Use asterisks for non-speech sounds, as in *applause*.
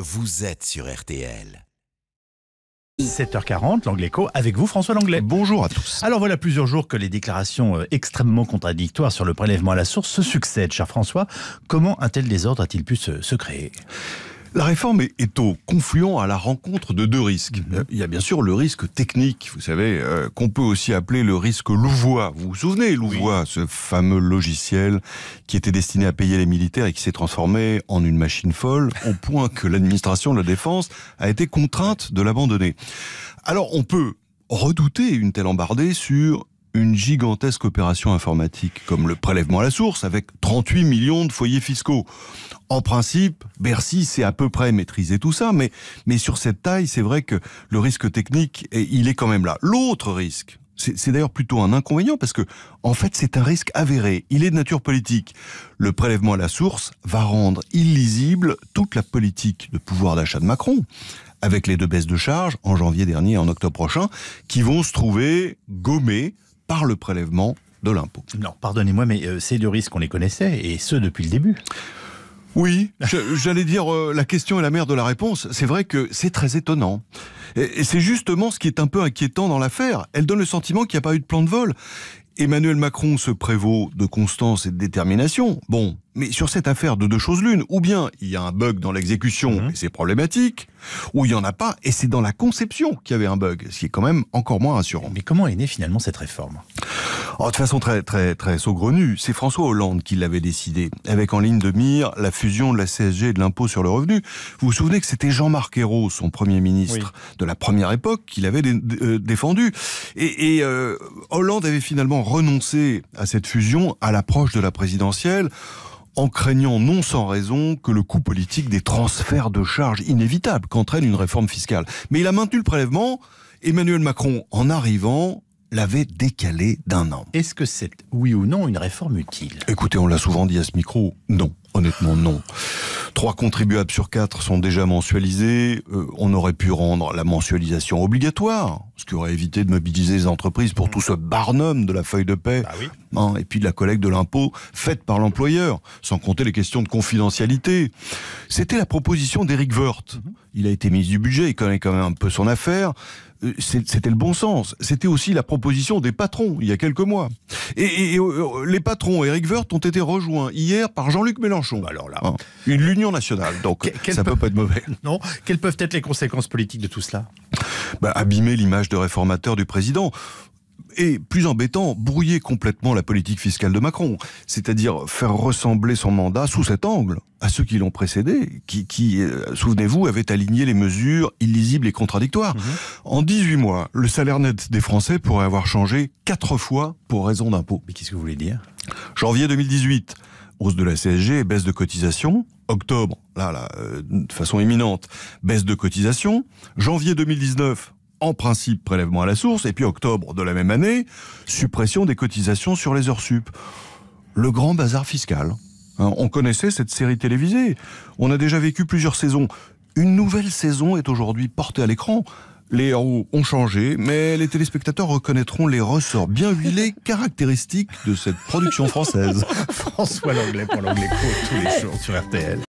Vous êtes sur RTL. 7h40, l'Anglais avec vous François Langlais. Bonjour à tous. Alors voilà plusieurs jours que les déclarations euh, extrêmement contradictoires sur le prélèvement à la source se succèdent. Cher François, comment un tel désordre a-t-il pu se créer la réforme est au confluent à la rencontre de deux risques. Mhm. Il y a bien sûr le risque technique, vous savez, euh, qu'on peut aussi appeler le risque Louvois. Vous vous souvenez, Louvois, ce fameux logiciel qui était destiné à payer les militaires et qui s'est transformé en une machine folle, au *laughs* point que l'administration de la Défense a été contrainte de l'abandonner. Alors on peut redouter une telle embardée sur une gigantesque opération informatique comme le prélèvement à la source avec 38 millions de foyers fiscaux. En principe, Bercy sait à peu près maîtriser tout ça, mais, mais sur cette taille, c'est vrai que le risque technique, il est quand même là. L'autre risque, c'est d'ailleurs plutôt un inconvénient parce que, en fait, c'est un risque avéré. Il est de nature politique. Le prélèvement à la source va rendre illisible toute la politique de pouvoir d'achat de Macron, avec les deux baisses de charges en janvier dernier et en octobre prochain, qui vont se trouver gommées par le prélèvement de l'impôt. Non, pardonnez-moi, mais euh, c'est ces deux risques, on les connaissait, et ce, depuis le début. Oui, j'allais dire euh, la question est la mère de la réponse. C'est vrai que c'est très étonnant. et c'est justement ce qui est un peu inquiétant dans l'affaire. Elle donne le sentiment qu'il n'y a pas eu de plan de vol. Emmanuel Macron se prévaut de constance et de détermination. Bon, mais sur cette affaire de deux choses l'une, ou bien il y a un bug dans l'exécution mhm. et c'est problématique, ou il n'y en a pas et c'est dans la conception qu'il y avait un bug, ce qui est quand même encore moins rassurant. Mais comment est née finalement cette réforme Oh, de façon très, très, très saugrenue, c'est François Hollande qui l'avait décidé, avec en ligne de mire la fusion de la CSG et de l'impôt sur le revenu. Vous vous souvenez que c'était Jean-Marc Ayrault, son Premier ministre de la première époque, qui l'avait euh, défendu. Et, euh, Hollande avait finalement renoncé à cette fusion à l'approche de la présidentielle en craignant non sans raison que le coût politique des transferts de charges inévitables qu'entraîne une réforme fiscale. Mais il a maintenu le prélèvement. Emmanuel Macron, en arrivant, l'avait décalé d'un an. Est-ce que c'est, oui ou non, une réforme utile Écoutez, on l'a souvent dit à ce micro, non. Honnêtement, non. Trois contribuables sur quatre sont déjà mensualisés. Euh, on aurait pu rendre la mensualisation obligatoire, ce qui aurait évité de mobiliser les entreprises pour tout ce barnum de la feuille de paix, ah hein, et puis de la collecte de l'impôt faite par l'employeur, sans compter les questions de confidentialité. C'était la proposition d'Éric Woerth. Mhm. Il a été ministre du budget, il connaît quand même un peu son affaire. Euh, c'était le bon sens. C'était aussi la proposition des patrons il y a quelques mois. Et, euh, les patrons, Eric Woerth, ont été rejoints hier par Jean-Luc Mélenchon. Bah alors là, hein. une l'Union nationale. Donc ça ne peut pas être mauvais. Non. Quelles peuvent être les conséquences politiques de tout cela bah, Abîmer l'image de réformateur du président et, plus embêtant, brouiller complètement la politique fiscale de Macron, c'est-à-dire faire ressembler son mandat sous cet angle à ceux qui l'ont précédé, qui, euh, souvenez-vous, avaient aligné les mesures illisibles et contradictoires. Mhm. En 18 mois, le salaire net des Français pourrait avoir changé quatre fois pour raison d'impôt. Mais qu'est-ce que vous voulez dire Janvier 2018, hausse de la CSG baisse de cotisation. Octobre, là, euh, de façon imminente, baisse de cotisation. Janvier 2019, en principe prélèvement à la source, et puis octobre de la même année, suppression des cotisations sur les heures sup. Le grand bazar fiscal. Hein, on connaissait cette série télévisée. On a déjà vécu plusieurs saisons. Une nouvelle saison est aujourd'hui portée à l'écran. Les héros ont changé, mais les téléspectateurs reconnaîtront les ressorts bien huilés *laughs* caractéristiques de cette production française. *laughs* François Langlais pour l'anglais tous les jours sur RTL.